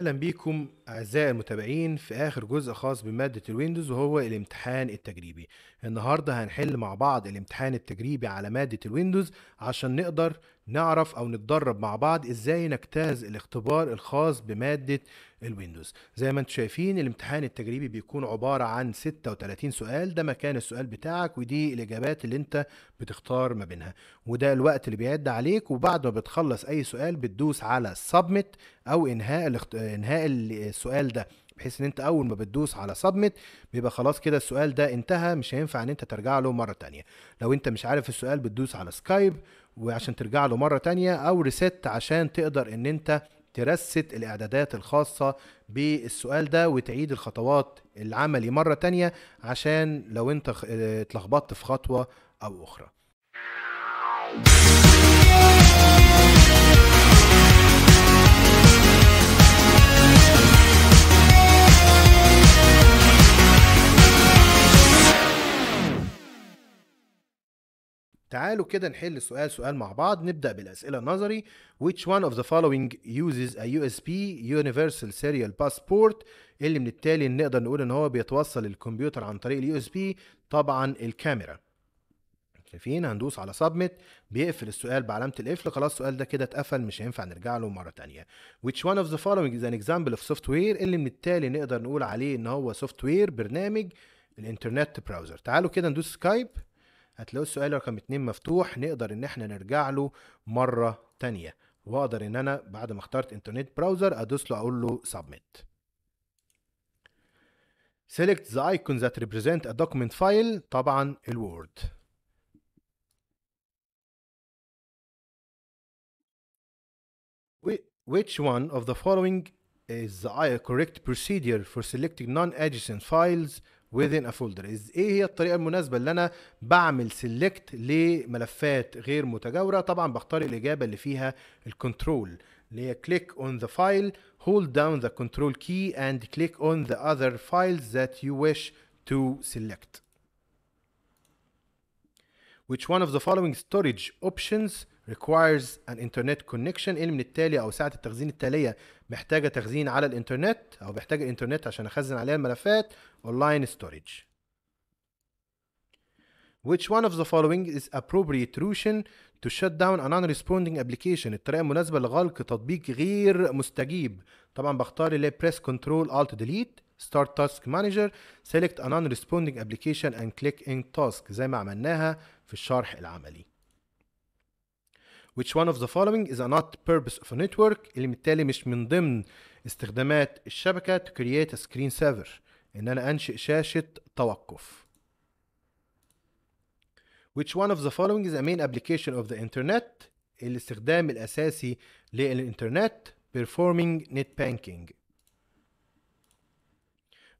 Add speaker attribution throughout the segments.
Speaker 1: اهلا بيكم اعزائي المتابعين في اخر جزء خاص بماده الويندوز وهو الامتحان التجريبي النهارده هنحل مع بعض الامتحان التجريبي على ماده الويندوز عشان نقدر نعرف او نتدرب مع بعض ازاي نجتاز الاختبار الخاص بماده الويندوز زي ما انتم شايفين الامتحان التجريبي بيكون عبارة عن 36 سؤال ده مكان السؤال بتاعك ودي الإجابات اللي انت بتختار ما بينها وده الوقت اللي بيعد عليك وبعد ما بتخلص أي سؤال بتدوس على سبمت أو إنهاء الاخت... إنهاء السؤال ده بحيث ان انت اول ما بتدوس على سبمت بيبقى خلاص كده السؤال ده انتهى مش هينفع ان انت ترجع له مره تانية لو انت مش عارف السؤال بتدوس على سكايب وعشان ترجع له مره تانية او ريست عشان تقدر ان انت ترست الاعدادات الخاصه بالسؤال ده وتعيد الخطوات العملي مره تانية عشان لو انت اه، اتلخبطت في خطوه او اخرى تعالوا كده نحل السؤال سؤال مع بعض نبدأ بالأسئلة النظري which one of the following uses a USB universal serial passport اللي من التالي نقدر نقول ان هو بيتوصل الكمبيوتر عن طريق اليو اس بي طبعا الكاميرا شايفين هندوس على سبميت بيقفل السؤال بعلامه القفل خلاص السؤال ده كده اتقفل مش هينفع نرجع له مره تانية which one of the following is an example of software اللي من التالي نقدر نقول عليه ان هو سوفت وير برنامج الانترنت براوزر تعالوا كده ندوس سكايب هتلاقوا السؤال رقم اتنين مفتوح نقدر ان احنا نرجع له مرة تانية واقدر ان انا بعد ما اخترت انترنت براوزر ادوس له اقول له submit select the icons that represent a document file طبعا الوورد
Speaker 2: which one of the following
Speaker 1: is the correct procedure for selecting non-adjacent files within a folder is ايه هي الطريقه المناسبه اللي انا بعمل سيلكت لملفات غير متجاوره طبعا بختار الاجابه اللي فيها الكنترول اللي هي click on the file hold down the control key and click on the other files that you wish to select which one of the following storage options requires an internet connection ايه من التالي او ساعه التخزين التاليه محتاجه تخزين على الانترنت او محتاجه الانترنت عشان اخزن عليها الملفات online storage which one of the following is appropriate solution to shut down a non-responding application الطريقة المناسبة لغلق تطبيق غير مستجيب طبعا بختار اللي press control alt delete start task manager select a non-responding application and click in task زي ما عملناها في الشرح العملي which one of the following is a not purpose of a network اللي بالتالي مش من ضمن استخدامات الشبكة to create a screen saver إن أنا أنشئ شاشة توقف which one of the following is a main application of the internet الاستخدام الأساسي للإنترنت performing net banking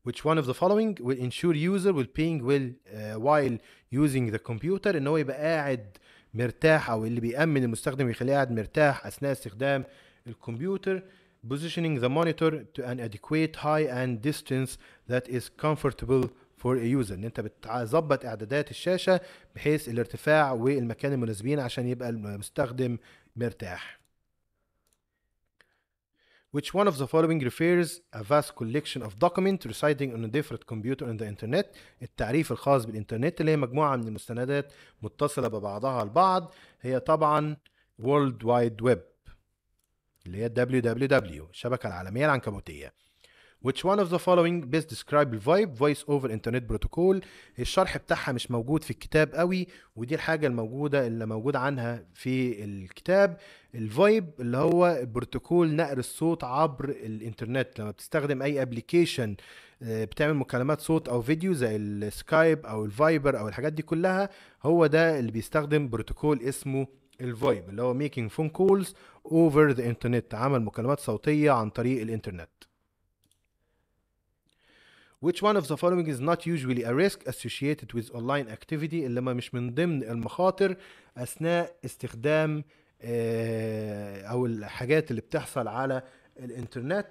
Speaker 1: which one of the following will ensure user will paying well uh, while using the computer ان هو يبقى قاعد مرتاح او اللي بيامن المستخدم ويخليه قاعد مرتاح اثناء استخدام الكمبيوتر positioning the monitor to an adequate high and distance that is comfortable for a user ان انت بتظبط اعدادات الشاشه بحيث الارتفاع والمكان المناسبين عشان يبقى المستخدم مرتاح which one of the following refers a vast collection of documents residing on a different computer on the internet التعريف الخاص بالانترنت اللي هي مجموعة من المستندات متصلة ببعضها البعض هي طبعا World Wide Web اللي هي WWW الشبكة العالمية العنكبوتية which one of the following best describe vibe voice over internet protocol الشرح بتاعها مش موجود في الكتاب قوي ودي الحاجه الموجوده اللي موجود عنها في الكتاب الفايب اللي هو بروتوكول نقل الصوت عبر الانترنت لما بتستخدم اي ابلكيشن آه، بتعمل مكالمات صوت او فيديو زي السكايب او الفايبر او الحاجات دي كلها هو ده اللي بيستخدم بروتوكول اسمه الفايب اللي هو ميكينج فون كولز اوفر ذا انترنت عمل مكالمات صوتيه عن طريق الانترنت which one of the following is not usually a risk associated with online activity اللي ما مش من ضمن المخاطر أثناء استخدام أو الحاجات اللي بتحصل على الإنترنت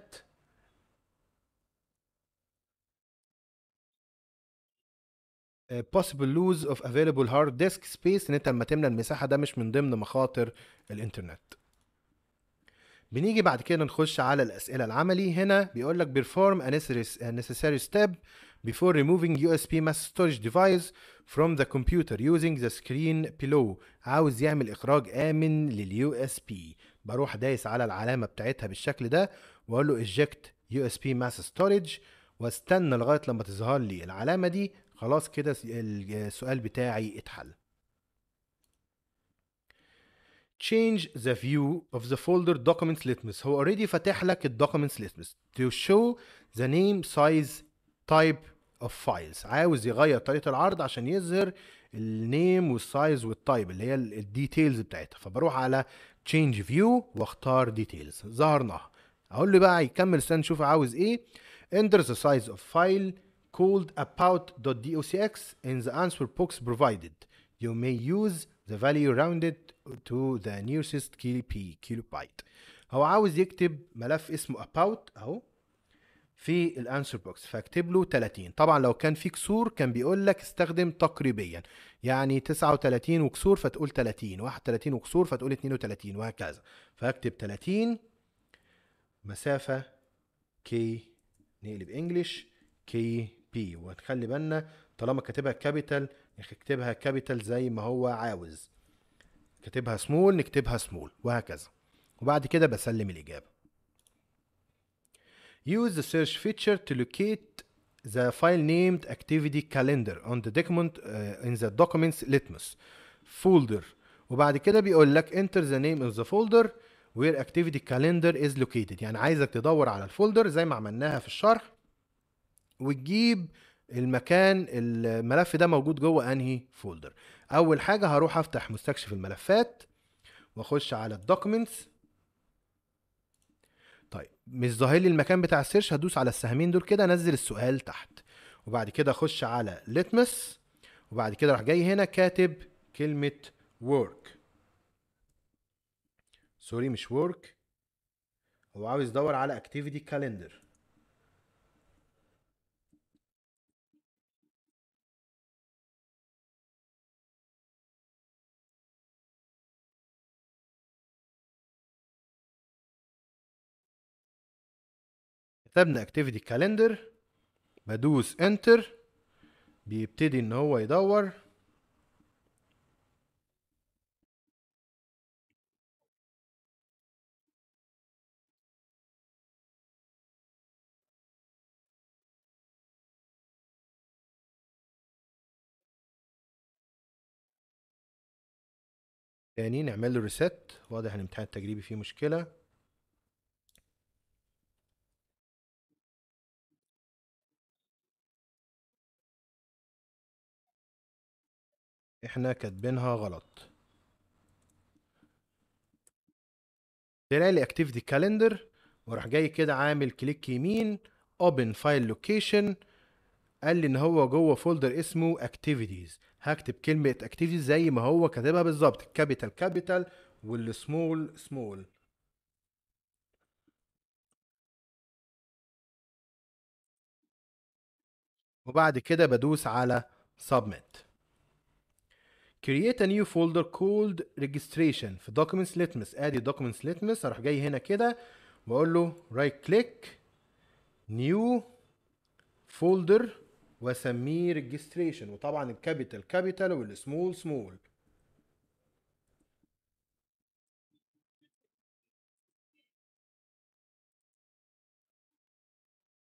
Speaker 1: possible lose of available hard disk space ان انت لما تملى المساحه ده مش من ضمن مخاطر الانترنت بنيجي بعد كده نخش على الاسئله العملي هنا بيقول لك perform a necessary step before removing USB mass storage device from the computer using the screen below عاوز يعمل اخراج امن لليو اس بي بروح دايس على العلامه بتاعتها بالشكل ده واقول له eject USB mass storage واستنى لغايه لما تظهر لي العلامه دي خلاص كده السؤال بتاعي اتحل change the view of the folder documents litmus هو already فتح لك documents litmus to show the name size type of files عاوز يغير طريقه العرض عشان يظهر النيم والسايز والتايب اللي هي الديتيلز بتاعتها فبروح على change view واختار details ظهرناها اقول له بقى يكمل استنى نشوف عاوز ايه enter the size of file called about.docx in the answer box provided you may use the value rounded to the nearest kilobyte هو عاوز يكتب ملف اسمه about اهو في الانسر بوكس فاكتب له 30 طبعا لو كان في كسور كان بيقول لك استخدم تقريبيا يعني 39 وكسور فتقول 30 31 وكسور فتقول 32 وهكذا فاكتب 30 مسافة كي نقلب انجلش كي بي وهتخلي بالنا طالما كاتبها كابيتال نكتبها كابيتال زي ما هو عاوز كاتبها سمول نكتبها سمول وهكذا وبعد كده بسلم الإجابة Use the search feature to locate the file named activity calendar on the document uh, in the documents litmus folder وبعد كده بيقول لك enter the name of the folder where activity calendar is located يعني عايزك تدور على الفولدر زي ما عملناها في الشرح وتجيب المكان الملف ده موجود جوه انهي فولدر اول حاجه هروح افتح مستكشف الملفات واخش على الدوكيومنتس طيب مش ظاهر لي المكان بتاع السيرش هدوس على السهمين دول كده انزل السؤال تحت وبعد كده اخش على ليتمس وبعد كده راح جاي هنا كاتب كلمه ورك سوري مش ورك هو عاوز يدور على اكتيفيتي كالندر كتبنا اكتيفيتي كالندر بدوس انتر بيبتدي ان هو يدور
Speaker 3: تاني
Speaker 2: نعمل له ريست واضح ان الامتحان التجريبي فيه مشكله احنا كاتبينها غلط
Speaker 1: تلاقي لي اكتيفيتي كالندر وراح جاي كده عامل كليك يمين اوبن فايل لوكيشن قال لي ان هو جوه فولدر اسمه اكتيفيتيز هكتب كلمه اكتيفيتيز زي ما هو كاتبها بالظبط الكابيتال كابيتال والسمول سمول
Speaker 2: وبعد كده بدوس على
Speaker 1: submit create a new folder called registration في documents litmus ادي documents litmus اروح جاي هنا كده واقول له right click new folder واسميه registration وطبعا الكابيتال كابيتال والسمول سمول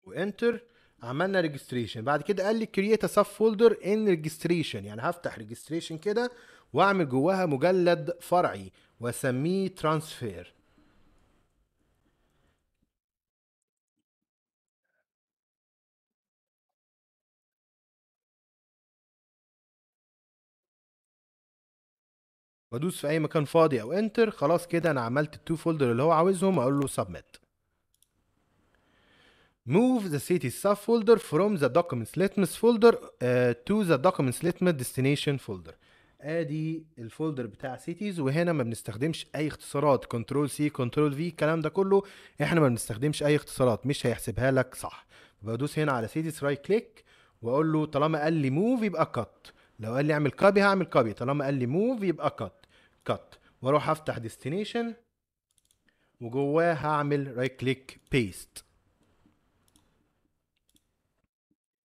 Speaker 1: وانتر عملنا ريجستريشن بعد كده قال لي كرييت ا سب فولدر ان ريجستريشن يعني هفتح ريجستريشن كده واعمل جواها مجلد فرعي واسميه ترانسفير
Speaker 2: بدوس في اي مكان
Speaker 1: فاضي او انتر خلاص كده انا عملت التو فولدر اللي هو عاوزهم اقول له سبميت move the city subfolder from the documents litmus folder uh, to the documents litmus destination folder ادي الفولدر بتاع سيتيز وهنا ما بنستخدمش اي اختصارات كنترول سي كنترول في الكلام ده كله احنا ما بنستخدمش اي اختصارات مش هيحسبها لك صح بدوس هنا على سيتيز رايت كليك واقول له طالما قال لي موف يبقى كات لو قال لي اعمل كوبي هعمل كوبي طالما قال لي موف يبقى كات كات واروح افتح ديستنيشن وجواه هعمل رايت كليك بيست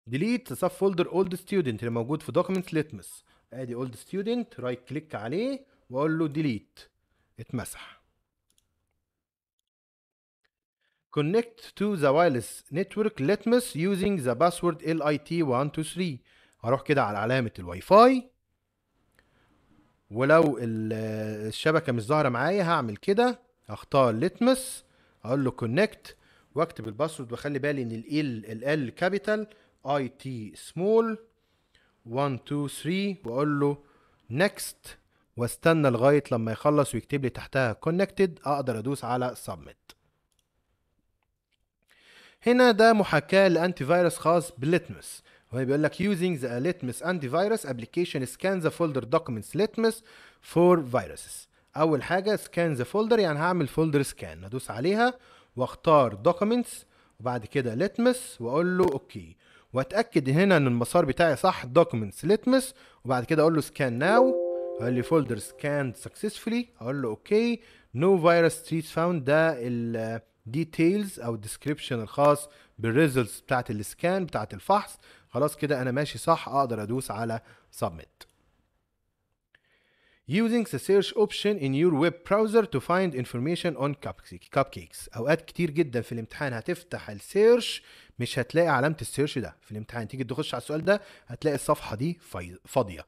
Speaker 1: ديليت سب فولدر اولد ستودنت اللي موجود في دوكيمنت ليتمس ادي اولد ستودنت رايت كليك عليه واقول له ديليت اتمسح connect to the wireless network litmus using the password LIT123 هروح كده على علامة الواي فاي ولو الشبكة مش ظاهرة معايا هعمل كده اختار litmus اقول له connect واكتب الباسورد واخلي بالي ان ال ال كابيتال اي تي سمول 1 2 3 واقول له نكست واستنى لغايه لما يخلص ويكتب لي تحتها كونكتد اقدر ادوس على submit هنا ده محاكاه لانتي فيروس خاص بليتمس وهي بيقول لك using the litmus antivirus application scan the folder documents litmus for viruses اول حاجه scan the folder يعني هعمل folder scan ادوس عليها واختار documents وبعد كده litmus واقول له اوكي واتاكد هنا ان المسار بتاعي صح دوكيومنتس لتمس وبعد كده اقول له سكان ناو قال لي فولدر سكاند سكسسفولي اقول له اوكي نو virus تريت فاوند ده الديتيلز او description الخاص بالريزلتس بتاعت السكان بتاعت الفحص خلاص كده انا ماشي صح اقدر ادوس على سبميت using the search option in your web browser to find information on cupcakes اوقات كتير جدا في الامتحان هتفتح السيرش مش هتلاقي علامه السيرش ده في الامتحان تيجي تخش على السؤال ده هتلاقي الصفحه دي فاضيه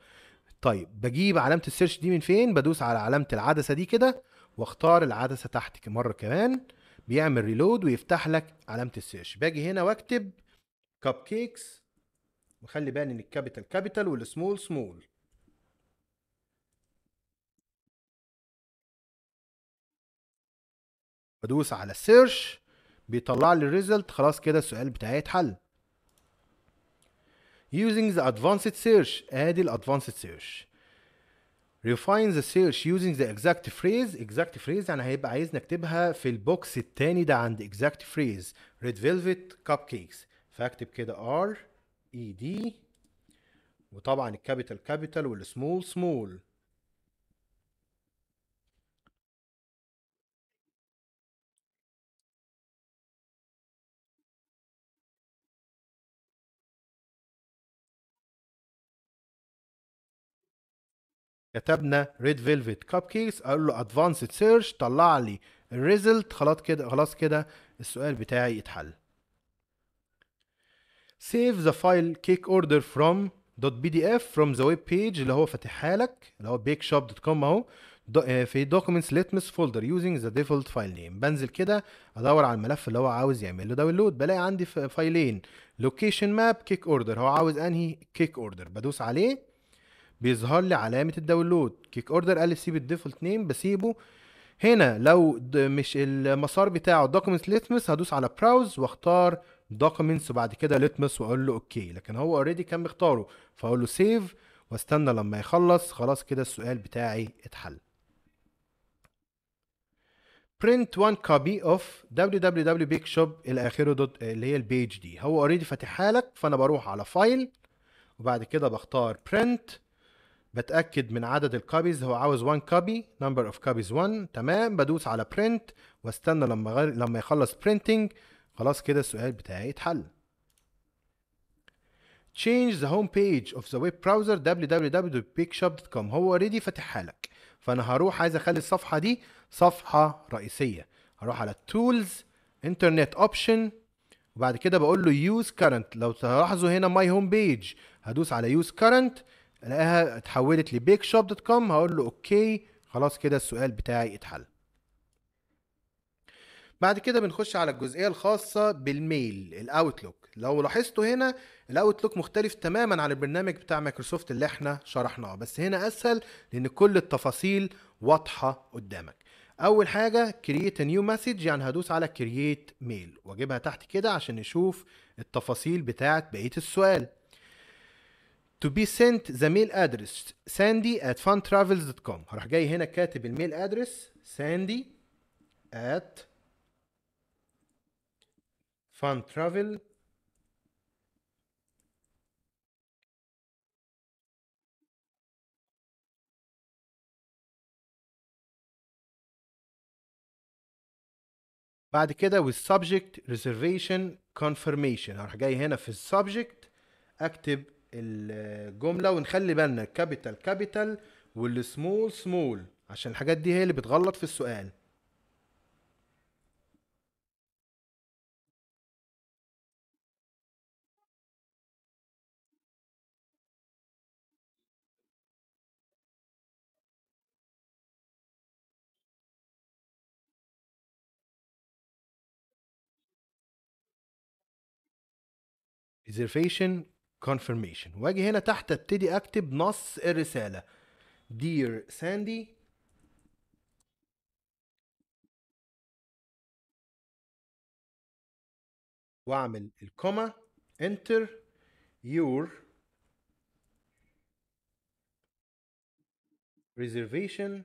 Speaker 1: طيب بجيب علامه السيرش دي من فين بدوس على علامه العدسه دي كده واختار العدسه تحت مره كمان بيعمل ريلود ويفتح لك علامه السيرش باجي هنا واكتب cupcakes وخلي بالي ان الكابيتال كابيتال والسمول سمول
Speaker 2: بدوس على السيرش بيطلع
Speaker 1: لي الريزلت خلاص كده السؤال بتاعي اتحل using the advanced search ادي الادفانسد سيرش refine the search using the exact phrase exact phrase يعني هيبقى عايز نكتبها في البوكس التاني ده عند exact phrase red velvet cupcakes فاكتب كده r e d وطبعا الكابيتال كابيتال والسمول سمول كتبنا ريد فيلفت كاب كيكس اقول له ادفانسد سيرش طلع لي الريزلت خلاص كده خلاص كده السؤال بتاعي اتحل سيف ذا فايل كيك اوردر فروم دوت بي دي اف فروم ذا ويب بيج اللي هو فاتحها لك اللي هو بيك شوب دوت كوم اهو آه، في documents ليتمس فولدر يوزنج ذا ديفولت فايل نيم بنزل كده ادور على الملف اللي هو عاوز يعمل له داونلود بلاقي عندي فايلين لوكيشن ماب كيك اوردر هو عاوز انهي كيك اوردر بدوس عليه بيظهر لي علامه الداونلود كيك اوردر الف سي بالديفولت نيم بسيبه هنا لو مش المسار بتاعه دوكيومنتس ليتمس هدوس على براوز واختار دوكيمنتس وبعد كده ليتمس واقول له اوكي لكن هو اوريدي كان مختاره فاقول له سيف واستنى لما يخلص خلاص كده السؤال بتاعي اتحل print one copy of www.bigshop الى اخره دوت اللي هي البيج دي هو اوريدي فاتحها لك فانا بروح على فايل وبعد كده بختار print بتاكد من عدد الكوبيز هو عاوز 1 كوبي نمبر اوف كوبيز 1 تمام بدوس على برنت واستنى لما غير لما يخلص برينتنج خلاص كده السؤال بتاعي اتحل change the home page of the web browser www.bigshop.com هو اوريدي فاتحها لك فانا هروح عايز اخلي الصفحه دي صفحه رئيسيه هروح على tools internet option وبعد كده بقول له use current لو تلاحظوا هنا my home page هدوس على use current الاقيها اتحولت لبيك شوب دوت كوم هقول له اوكي خلاص كده السؤال بتاعي اتحل بعد كده بنخش على الجزئيه الخاصه بالميل الاوتلوك لو لاحظتوا هنا الاوتلوك مختلف تماما عن البرنامج بتاع مايكروسوفت اللي احنا شرحناه بس هنا اسهل لان كل التفاصيل واضحه قدامك اول حاجه كرييت نيو مسج يعني هدوس على كرييت ميل واجيبها تحت كده عشان نشوف التفاصيل بتاعه بقيه السؤال to be sent the mail address sandy at funtravels.com هروح جاي هنا كاتب الميل ادرس sandy at funtravel
Speaker 2: بعد كده with subject
Speaker 1: reservation confirmation هروح جاي هنا في subject اكتب الجمله ونخلي بالنا الكابيتال كابيتال والسمول سمول عشان الحاجات دي هي اللي بتغلط في السؤال reservation confirmation واجي هنا تحت ابتدي اكتب نص الرساله dear sandy
Speaker 2: واعمل الكوما enter your reservation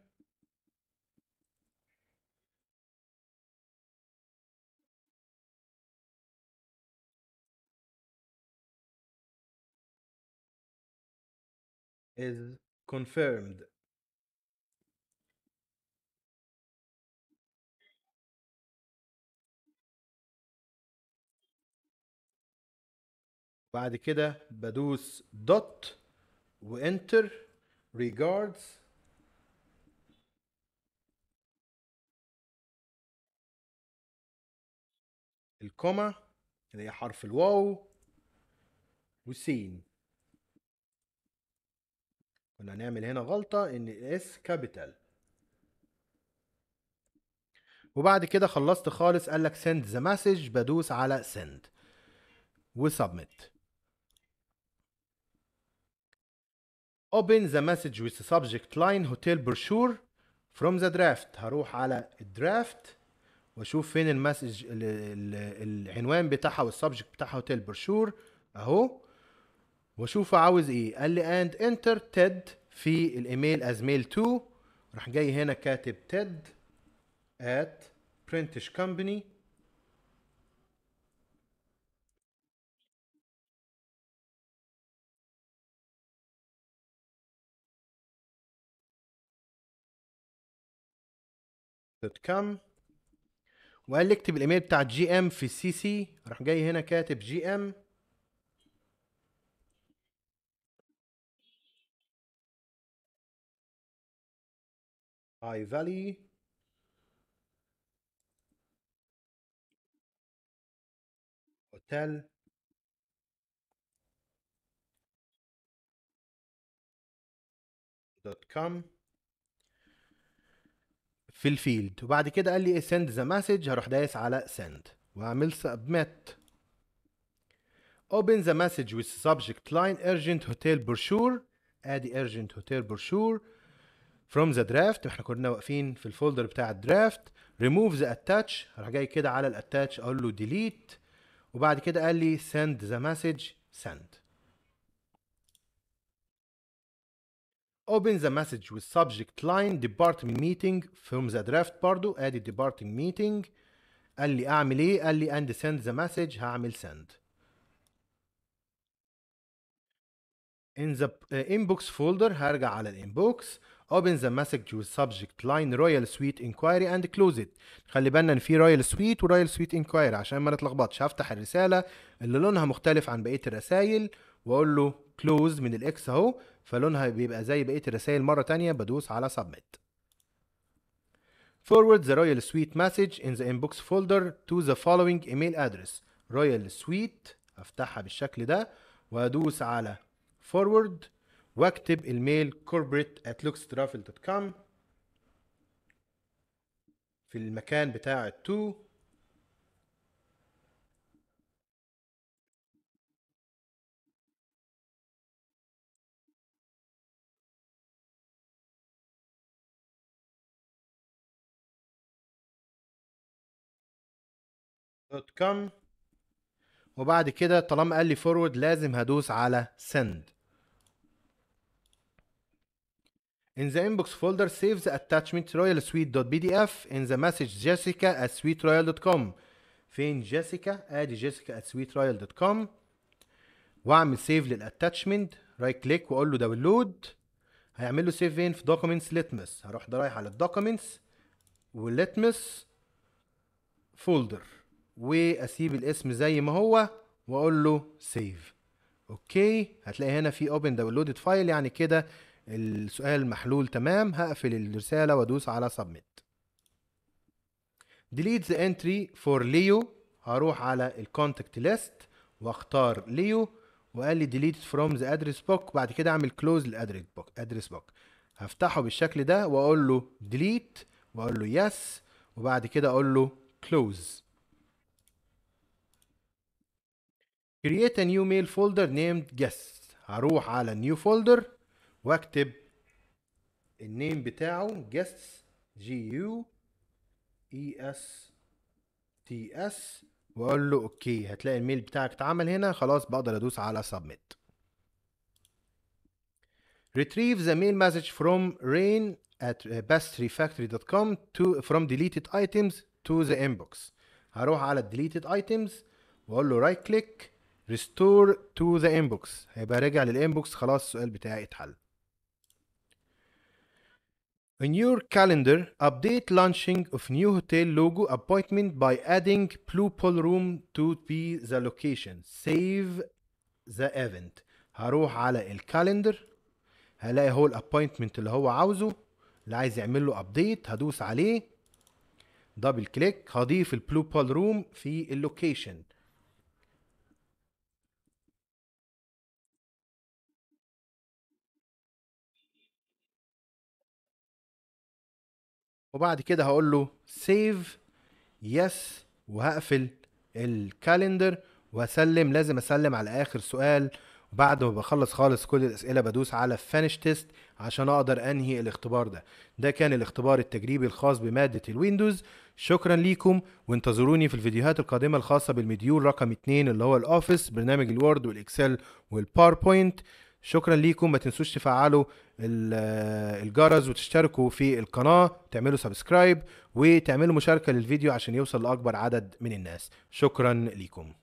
Speaker 3: is confirmed
Speaker 2: بعد كده بدوس دوت وانتر regards
Speaker 1: الكومة اللي هي حرف الواو وسين كنا هنعمل هنا غلطة ان الاس كابيتال وبعد كده خلصت خالص قال لك send the message بدوس على send وسبمت open the message with the subject line hotel brochure from the draft هروح على الدرافت واشوف فين المسج العنوان بتاعها والسبجكت بتاعها هوتيل برشور اهو واشوفه عاوز ايه قال لي اند انتر تيد في الايميل از ميل تو راح جاي هنا كاتب تيد ات برنتش كومباني دوت كام وقال لي اكتب الايميل بتاع جي ام في السي سي راح جاي هنا كاتب جي ام
Speaker 2: هاي فالي هوتيل
Speaker 1: دوت كوم في الفيلد وبعد كده قال لي send the message هروح دايس على send واعمل submit open the message with subject line urgent hotel brochure ادي urgent hotel brochure فروم ذا درافت احنا كنا واقفين في الفولدر بتاع الدرافت ريموف ذا اتاتش راح جاي كده على الاتاتش اقول له ديليت وبعد كده قال لي سند ذا مسج سند open the message with subject line department meeting from the draft برضو ادي department meeting قال لي اعمل ايه قال لي and send the message هعمل send in the uh, inbox folder هرجع على الانبوكس open the message with subject line royal suite inquiry and close it خلي بالنا ان في royal suite و royal suite inquiry عشان ما نتلخبطش هفتح الرساله اللي لونها مختلف عن بقيه الرسايل واقول له close من الاكس اهو فلونها بيبقى زي بقيه الرسايل مره تانية بدوس على submit forward the royal suite message in the inbox folder to the following email address royal suite افتحها بالشكل ده وادوس على forward واكتب الميل corporate at في المكان بتاع التو دوت كوم وبعد كده طالما قال لي فورورد لازم هدوس على send In the inbox folder, save the attachment royalsuite.pdf in the message jessica at sweetroyal.com فين جيسيكا؟ ادي جيسيكا at sweetroyal.com واعمل سيف للاتاتشمنت رايت كليك واقول له داونلود هيعمل له سيف فين في دوكيومنتس ليتمس هروح ده رايح على الدوكيومنتس ولتمس فولدر واسيب الاسم زي ما هو واقول له سيف اوكي هتلاقي هنا في اوبن داونلودد فايل يعني كده السؤال محلول تمام هقفل الرسالة وادوس على submit delete the entry for Leo هروح على الكونتاكت ليست واختار ليو وقال لي delete from the address book بعد كده اعمل close للادريس بوك address book هفتحه بالشكل ده واقول له delete واقول له yes وبعد كده اقول له close create a new mail folder named guest هروح على new folder واكتب النيم بتاعه جس جي يو اي اس تي اس واقول له اوكي هتلاقي الميل بتاعك اتعمل هنا خلاص بقدر ادوس على سبميت retrieve the mail message from rain at bestrefactory.com to from deleted items to the inbox هروح على deleted items واقول له right كليك restore to the inbox هيبقى راجع للانبوكس خلاص السؤال بتاعي اتحل in your calendar, update launching of new hotel logo appointment by adding blue pool room to be the location. Save the event. هروح على الكالندر هلاقي هو الابوينتمنت اللي هو عاوزه اللي عايز يعمل له ابديت هدوس عليه دبل كليك هضيف البلو بول روم في اللوكيشن وبعد كده هقول له سيف يس وهقفل الكالندر واسلم لازم اسلم على اخر سؤال وبعد ما بخلص خالص كل الاسئله بدوس على فينش تيست عشان اقدر انهي الاختبار ده ده كان الاختبار التجريبي الخاص بماده الويندوز شكرا ليكم وانتظروني في الفيديوهات القادمه الخاصه بالمديول رقم 2 اللي هو الاوفيس برنامج الوورد والاكسل والباوربوينت شكرا ليكم ما تنسوش تفعلوا الجرس وتشتركوا في القناه تعملوا سبسكرايب وتعملوا مشاركه للفيديو عشان يوصل لاكبر عدد من الناس شكرا ليكم